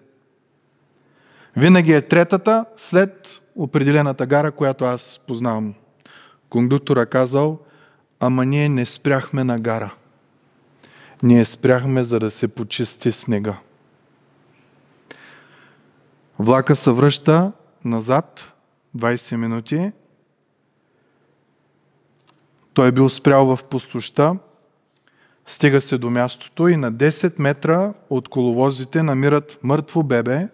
Винаги е третата след определената гара, която аз познавам. Кондуктора казал, ама ние не спряхме на гара. Ние спряхме, за да се почисти снега. Влака се връща назад 20 минути. Той е бил спрял в пустоща Стига се до мястото и на 10 метра от коловозите намират мъртво бебе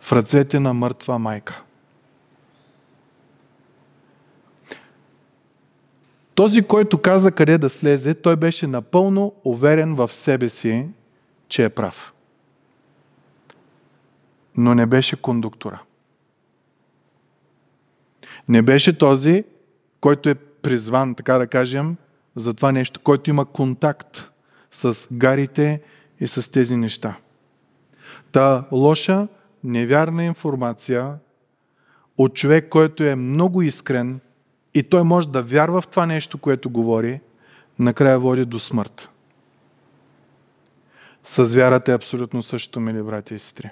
в ръцете на мъртва майка. Този, който каза къде да слезе, той беше напълно уверен в себе си, че е прав. Но не беше кондуктора. Не беше този, който е призван, така да кажем, за това нещо, който има контакт с гарите и с тези неща. Та лоша, невярна информация от човек, който е много искрен и той може да вярва в това нещо, което говори, накрая води до смърт. С вярата е абсолютно същото, мили брати и сестри.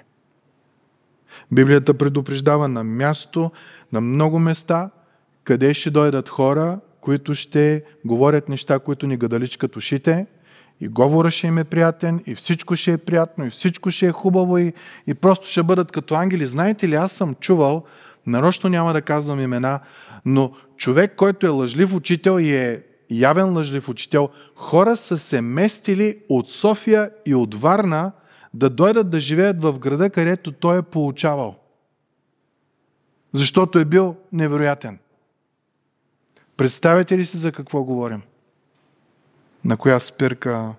Библията предупреждава на място, на много места, къде ще дойдат хора които ще говорят неща, които ни гадаличкат ушите, и говора ще им е приятен, и всичко ще е приятно, и всичко ще е хубаво, и, и просто ще бъдат като ангели. Знаете ли, аз съм чувал, нарочно няма да казвам имена, но човек, който е лъжлив учител и е явен лъжлив учител, хора са се местили от София и от Варна да дойдат да живеят в града, където той е получавал. Защото е бил невероятен. Представете ли си за какво говорим? На коя спирка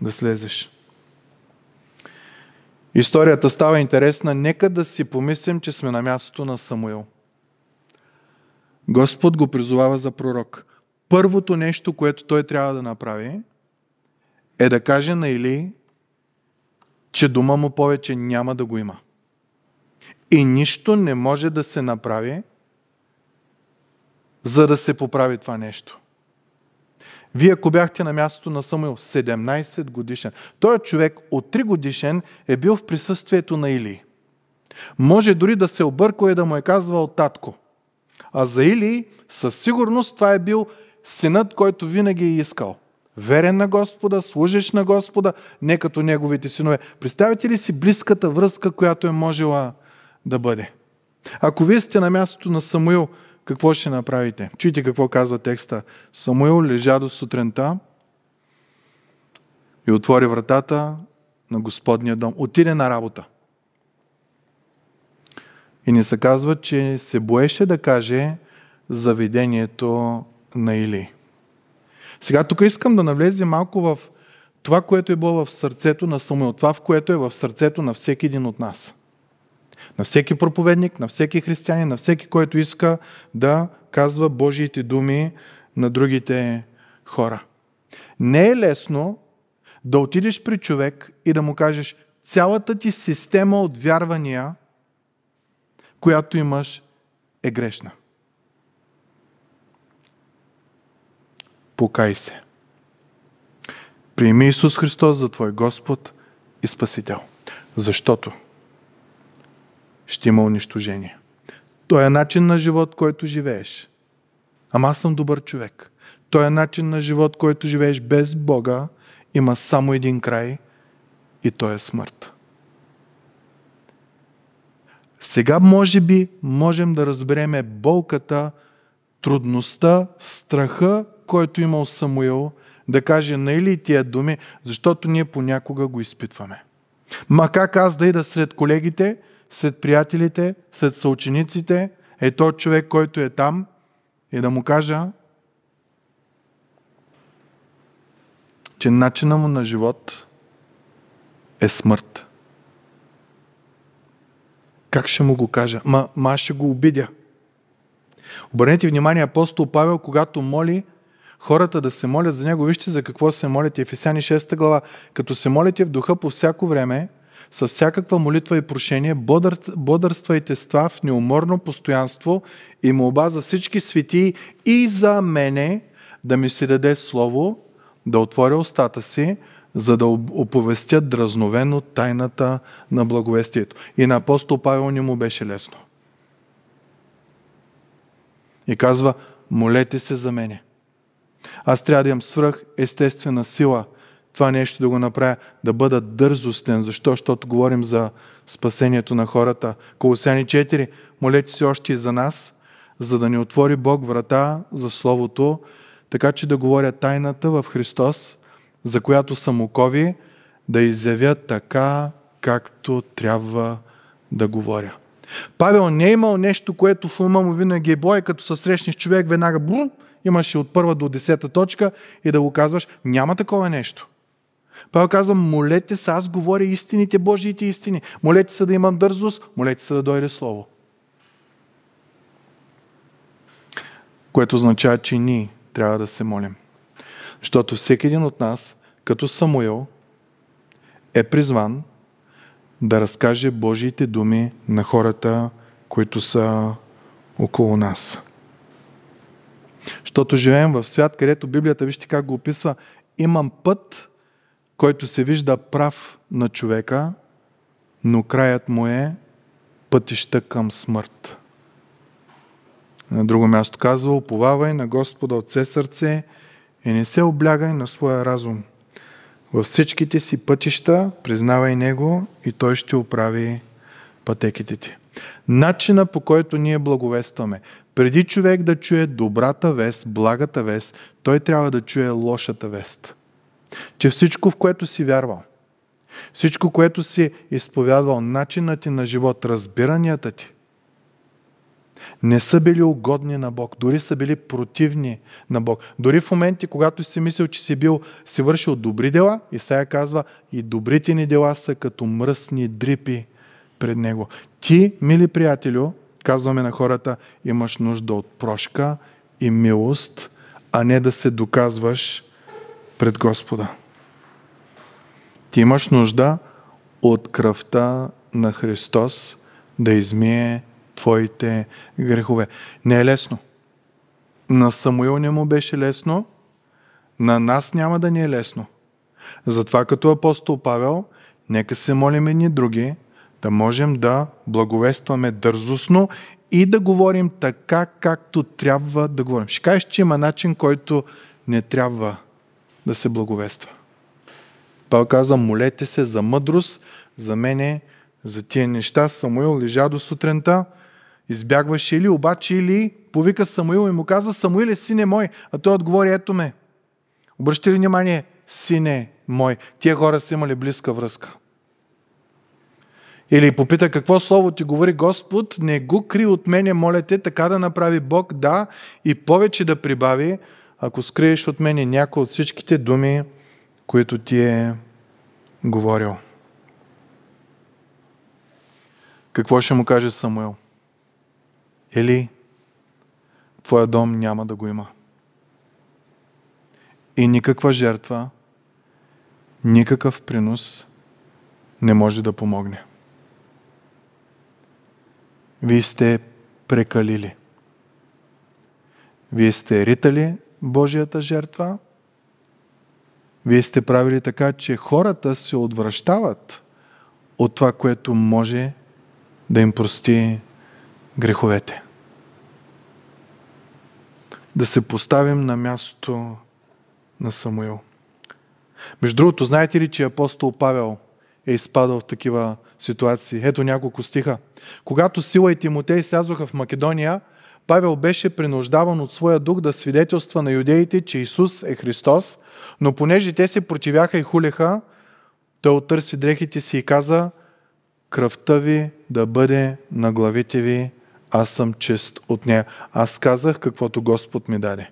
да слезеш? Историята става интересна. Нека да си помислим, че сме на мястото на Самуил. Господ го призовава за пророк. Първото нещо, което той трябва да направи, е да каже на Или, че дома му повече няма да го има. И нищо не може да се направи, за да се поправи това нещо. Вие ако бяхте на мястото на Самуил, 17 годишен, той е човек от 3 годишен е бил в присъствието на Или. Може дори да се обърква и да му е казвал татко. А за Или със сигурност това е бил синът, който винаги е искал. Верен на Господа, служиш на Господа, не като неговите синове. Представете ли си близката връзка, която е можела да бъде? Ако вие сте на мястото на Самуил, какво ще направите? Чуйте какво казва текста. Самуил лежа до сутринта и отвори вратата на Господния дом. Отиде на работа. И ни се казва, че се боеше да каже заведението на Или. Сега тук искам да навлезе малко в това, което е било в сърцето на Самуил, това, в което е в сърцето на всеки един от нас – на всеки проповедник, на всеки християнин, на всеки, който иска да казва Божиите думи на другите хора. Не е лесно да отидеш при човек и да му кажеш цялата ти система от вярвания, която имаш, е грешна. Покай се. Приеми Исус Христос за твой Господ и Спасител. Защото ще има унищожение. Той е начин на живот, който живееш. Ама аз съм добър човек. Той е начин на живот, който живееш без Бога, има само един край и той е смърт. Сега може би можем да разбереме болката, трудността, страха, който имал Самуил, да каже на или тия думи, защото ние понякога го изпитваме. Ма как аз да ида сред колегите – сред приятелите, сред съучениците е то човек, който е там и да му кажа, че начина му на живот е смърт. Как ще му го кажа? Ма, ма ще го обидя. Обърнете внимание, апостол Павел, когато моли хората да се молят за него, вижте за какво се молите. Ефесяни 6 глава. Като се молите в духа по всяко време, с всякаква молитва и прошение бодър, бодърствайте с това в неуморно постоянство и молба за всички свети и за мене да ми се даде слово, да отворя устата си, за да оповестят дразновено тайната на благовестието. И на апостол Павел не му беше лесно. И казва, молете се за мене. Аз трябва да имам свръх естествена сила – това нещо да го направя, да бъда дързостен. Защо? Защото говорим за спасението на хората. Колосяни 4. Молете се още и за нас, за да ни отвори Бог врата за Словото, така че да говоря тайната в Христос, за която съм окови, да изявя така, както трябва да говоря. Павел не е имал нещо, което в ума му винаги е бой, като се срещнеш човек, веднага бум, имаше от първа до десета точка и да го казваш, няма такова нещо. Павел казва, молете се, аз говоря истините, Божиите истини. Молете се да имам дързост, молете се да дойде Слово. Което означава, че ние трябва да се молим. Защото всеки един от нас, като Самуил, е призван да разкаже Божиите думи на хората, които са около нас. Защото живеем в свят, където Библията, вижте как го описва, имам път, който се вижда прав на човека, но краят му е пътища към смърт. На друго място казва, уповавай на Господа от все сърце и не се облягай на своя разум. Във всичките си пътища признавай Него и Той ще оправи пътеките ти. Начина по който ние благовестваме. Преди човек да чуе добрата вест, благата вест, той трябва да чуе лошата вест – че всичко, в което си вярвал, всичко, което си изповядвал, начинът ти на живот, разбиранията ти, не са били угодни на Бог, дори са били противни на Бог. Дори в моменти, когато си мислил, че си бил, си вършил добри дела, и сега казва, и добрите ни дела са като мръсни дрипи пред Него. Ти, мили приятелю, казваме на хората, имаш нужда от прошка и милост, а не да се доказваш пред Господа. Ти имаш нужда от кръвта на Христос да измие твоите грехове. Не е лесно. На Самуил не му беше лесно, на нас няма да ни е лесно. Затова като апостол Павел, нека се молим едни други, да можем да благовестваме дързостно и да говорим така, както трябва да говорим. Ще кажеш, че има начин, който не трябва да се благовества. Той каза, молете се за мъдрост, за мене, за тия неща. Самуил лежа до сутринта, избягваше или, обаче или повика Самуил и му каза, Самуил е сине мой, а той отговори, ето ме. Обръща ли внимание, сине мой. Тия хора са имали близка връзка. Или попита какво слово ти говори Господ, не го кри от мене, моля те, така да направи Бог, да, и повече да прибави, ако скриеш от мене някои от всичките думи, които ти е говорил. Какво ще му каже Самуел? Или твоя дом няма да го има. И никаква жертва, никакъв принос не може да помогне. Вие сте прекалили. Вие сте ритали Божията жертва. Вие сте правили така, че хората се отвръщават от това, което може да им прости греховете. Да се поставим на мястото на Самуил. Между другото, знаете ли, че апостол Павел е изпадал в такива ситуации? Ето няколко стиха. Когато Сила и Тимотей слязоха в Македония, Павел беше принуждаван от своя дух да свидетелства на юдеите, че Исус е Христос, но понеже те се противяха и хулеха, той оттърси дрехите си и каза, кръвта ви да бъде на главите ви, аз съм чист от нея. Аз казах каквото Господ ми даде.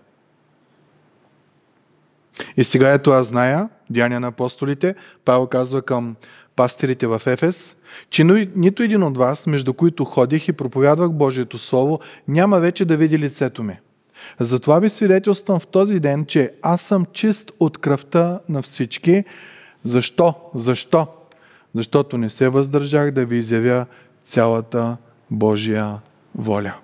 И сега ето аз зная, Дяния на апостолите, Павел казва към пастирите в Ефес, че нито един от вас, между които ходих и проповядвах Божието Слово, няма вече да види лицето ми. Затова ви свидетелствам в този ден, че аз съм чист от кръвта на всички. Защо? Защо? Защото не се въздържах да ви изявя цялата Божия воля.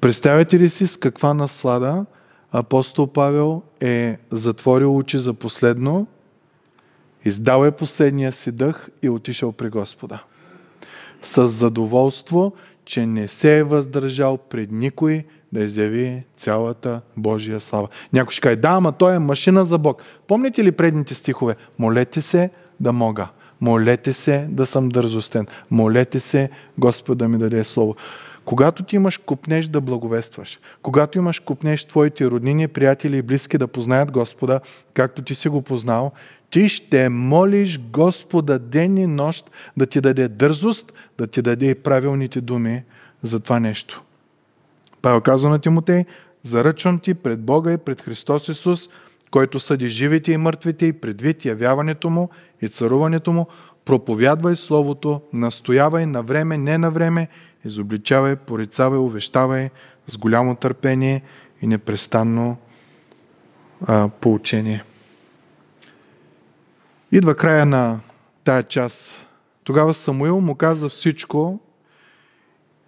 Представете ли си с каква наслада апостол Павел е затворил очи за последно Издал е последния си дъх и отишъл при Господа. С задоволство, че не се е въздържал пред никой да изяви цялата Божия слава. Някой ще каже, да, ама той е машина за Бог. Помните ли предните стихове? Молете се да мога. Молете се да съм дързостен. Молете се Господа ми даде Слово. Когато ти имаш купнеж да благовестваш, когато имаш купнеж твоите роднини, приятели и близки да познаят Господа, както ти си го познал, ти ще молиш Господа ден и нощ да ти даде дързост, да ти даде и правилните думи за това нещо. Павел казва на Тимотей, заръчвам ти пред Бога и пред Христос Исус, който съди живите и мъртвите и предвид явяването му и царуването му, проповядвай Словото, настоявай на време, не на време изобличавай, порицавай, увещавай с голямо търпение и непрестанно а, поучение. Идва края на тая част. Тогава Самуил му каза всичко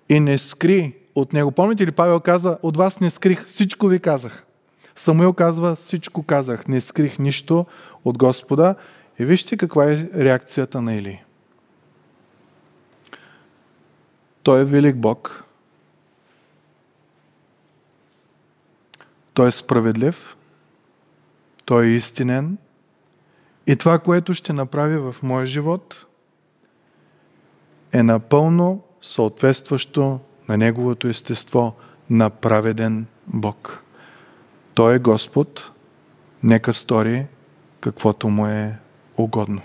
и не скри от него. Помните ли, Павел каза: от вас не скрих, всичко ви казах. Самуил казва, всичко казах, не скрих нищо от Господа. И вижте каква е реакцията на Илия. Той е велик Бог. Той е справедлив. Той е истинен. И това, което ще направи в моя живот, е напълно съответстващо на Неговото естество на праведен Бог. Той е Господ, нека стори каквото му е угодно.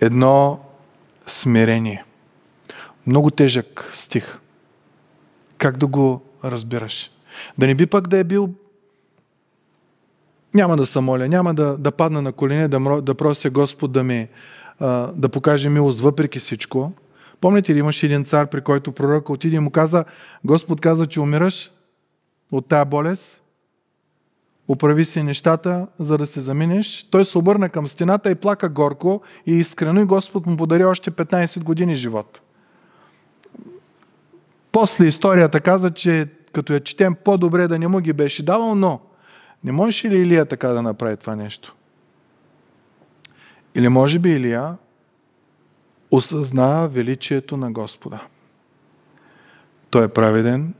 Едно смирение. Много тежък стих. Как да го разбираш? Да не би пък да е бил няма да се моля, няма да, да падна на колене, да, да прося Господ да ми а, да покаже милост въпреки всичко. Помните ли, имаше един цар, при който пророк отиде и му каза, Господ каза, че умираш от тая болест, Оправи си нещата, за да се заминеш. Той се обърна към стената и плака горко и искрено и Господ му подари още 15 години живот. После историята каза, че като я четем, по-добре да не му ги беше давал, но не можеше ли Илия така да направи това нещо? Или може би Илия осъзна величието на Господа. Той е праведен,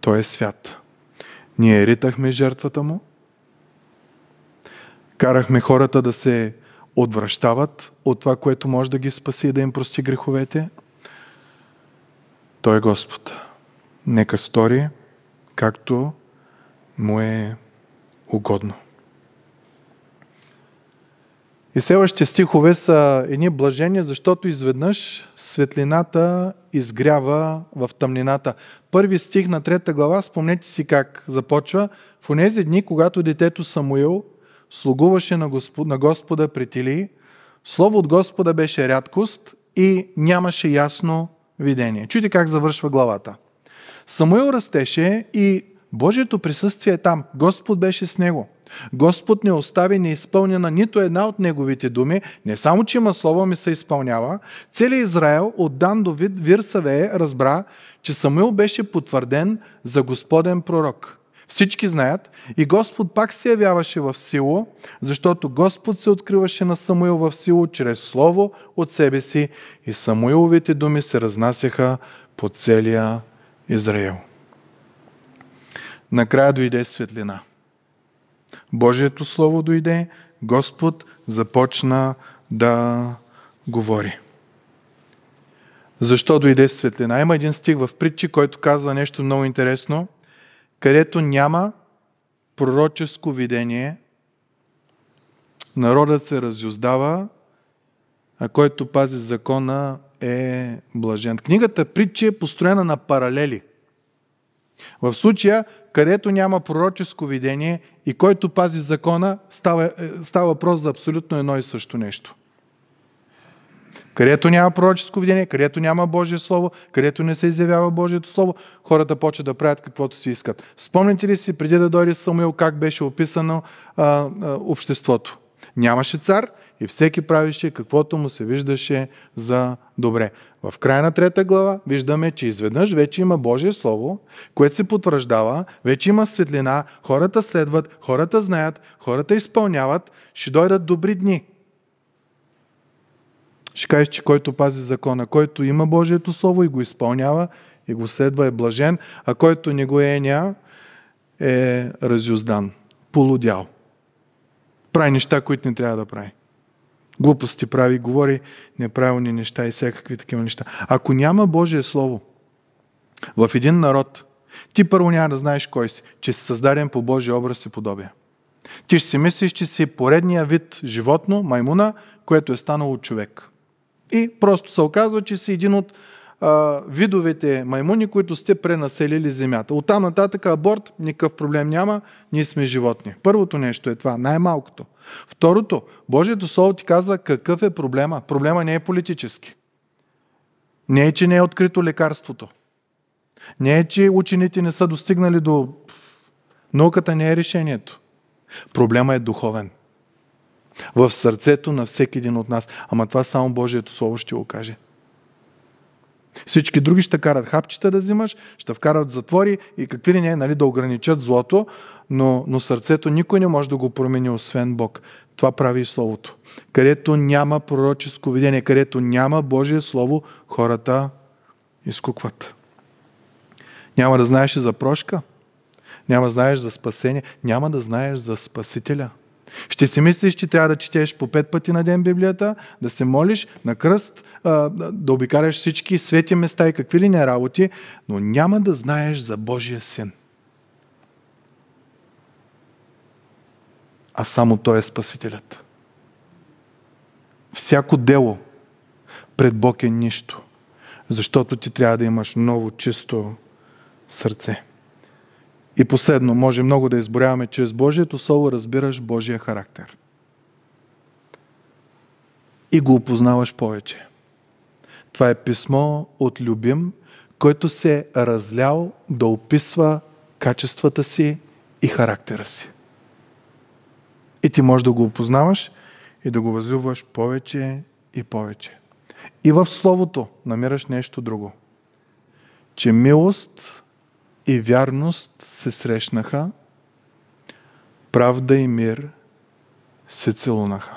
той е свят. Ние ритахме жертвата му, карахме хората да се отвръщават от това, което може да ги спаси и да им прости греховете. Той е Господ. Нека стори, както му е угодно. И следващите стихове са едни блажения, защото изведнъж светлината изгрява в тъмнината. Първи стих на трета глава, спомнете си как започва. В онези дни, когато детето Самуил слугуваше на, Господ, на Господа при Тили, слово от Господа беше рядкост и нямаше ясно видение. Чуйте как завършва главата. Самуил растеше и Божието присъствие е там. Господ беше с него – Господ не остави неизпълнена нито една от неговите думи, не само, че има слово, ми се изпълнява. Целият Израел от Дан до Вирсавее разбра, че Самуил беше потвърден за Господен пророк. Всички знаят и Господ пак се явяваше в сило, защото Господ се откриваше на Самуил в сило чрез слово от себе си и Самуиловите думи се разнасяха по целия Израил. Накрая дойде светлина – Божието Слово дойде, Господ започна да говори. Защо дойде светлина? Има един стих в притчи, който казва нещо много интересно. Където няма пророческо видение, народът се разюздава, а който пази закона е блажен. Книгата Притчи е построена на паралели – в случая, където няма пророческо видение и който пази закона, става, е, става въпрос за абсолютно едно и също нещо. Където няма пророческо видение, където няма Божие Слово, където не се изявява Божието Слово, хората почват да правят каквото си искат. Спомните ли си преди да дойде Самуил как беше описано а, а, обществото? Нямаше цар и всеки правеше каквото му се виждаше за добре. В края на трета глава виждаме, че изведнъж вече има Божие Слово, което се потвърждава, вече има светлина, хората следват, хората знаят, хората изпълняват, ще дойдат добри дни. Ще кажеш, че който пази закона, който има Божието Слово и го изпълнява, и го следва е блажен, а който не го е ня, е разюздан, полудял. Прави неща, които не трябва да прави глупости прави, говори неправилни неща и всякакви такива неща. Ако няма Божие Слово в един народ, ти първо няма да знаеш кой си, че си създаден по Божия образ и подобие. Ти ще си мислиш, че си поредния вид животно, маймуна, което е станало човек. И просто се оказва, че си един от а, видовете маймуни, които сте пренаселили земята. От там нататък аборт, никакъв проблем няма, ние сме животни. Първото нещо е това, най-малкото. Второто, Божието Слово ти казва какъв е проблема. Проблема не е политически. Не е, че не е открито лекарството. Не е, че учените не са достигнали до... Науката не е решението. Проблема е духовен. В сърцето на всеки един от нас. Ама това само Божието Слово ще го каже. Всички други ще карат хапчета да взимаш, ще вкарат затвори и какви ли не, нали, да ограничат злото, но, но сърцето никой не може да го промени, освен Бог. Това прави и Словото. Където няма пророческо видение, където няма Божие Слово, хората изкукват. Няма да знаеш и за прошка, няма да знаеш за спасение, няма да знаеш за Спасителя – ще си мислиш, че трябва да четеш по пет пъти на ден Библията, да се молиш на кръст, да обикаляш всички свети места и какви ли не работи, но няма да знаеш за Божия син. А само Той е Спасителят. Всяко дело пред Бог е нищо, защото ти трябва да имаш ново, чисто сърце. И последно, може много да изборяваме, чрез Божието Слово разбираш Божия характер. И го опознаваш повече. Това е писмо от любим, който се е разлял да описва качествата си и характера си. И ти можеш да го опознаваш и да го възлюбваш повече и повече. И в Словото намираш нещо друго. Че милост и вярност се срещнаха, правда и мир се целунаха.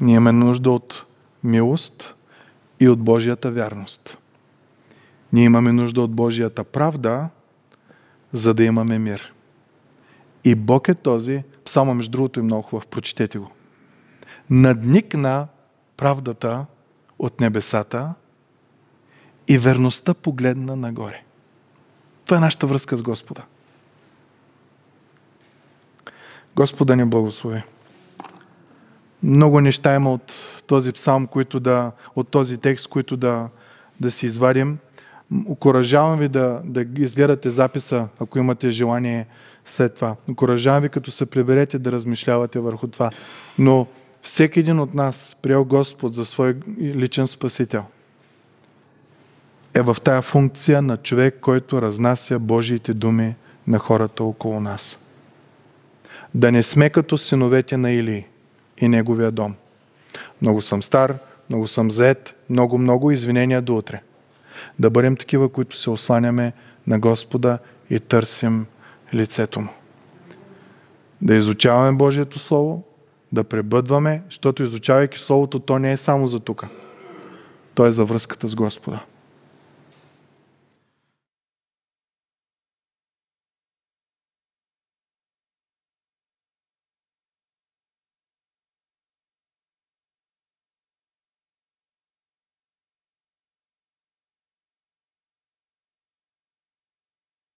Ние имаме нужда от милост и от Божията вярност. Ние имаме нужда от Божията правда, за да имаме мир. И Бог е този, само между другото и е много хубав, прочетете го. Надникна правдата от небесата и верността погледна нагоре. Това е нашата връзка с Господа. Господа ни благослови. Много неща има от този псалм, които да, от този текст, които да, да си извадим. Окоръжавам ви да, да изгледате записа, ако имате желание след това. Окоръжавам ви, като се приберете, да размишлявате върху това. Но всеки един от нас приел Господ за свой личен спасител – е в тая функция на човек, който разнася Божиите думи на хората около нас. Да не сме като синовете на Или и неговия дом. Много съм стар, много съм заед, много-много извинения до утре. Да бъдем такива, които се осланяме на Господа и търсим лицето Му. Да изучаваме Божието Слово, да пребъдваме, защото изучавайки Словото, то не е само за тука. То е за връзката с Господа.